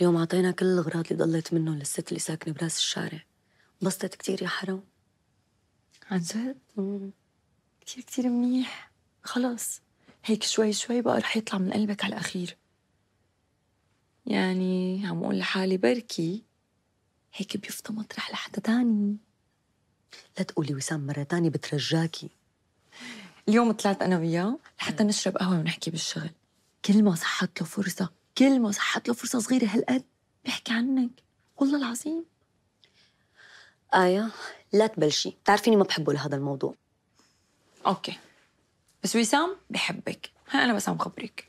اليوم عطينا كل الأغراض اللي ضلت منهم للست اللي ساكنة براس الشارع انبسطت كثير يا حرام عن جد؟ كثير كثير منيح خلص هيك شوي شوي بقى رح يطلع من قلبك على الأخير يعني عم أقول لحالي بركي هيك بيفضى مطرح لحدا تاني لا تقولي وسام مرة تانية بترجاكي اليوم طلعت أنا وياه لحتى نشرب قهوة ونحكي بالشغل كل ما صحت له فرصة كل ما صحت له فرصة صغيرة هالقد بيحكي عنك والله العظيم آية لا تبلشي بتعرفيني ما بحبه لهذا الموضوع أوكي بس وسام بحبك ها أنا بس عم خبرك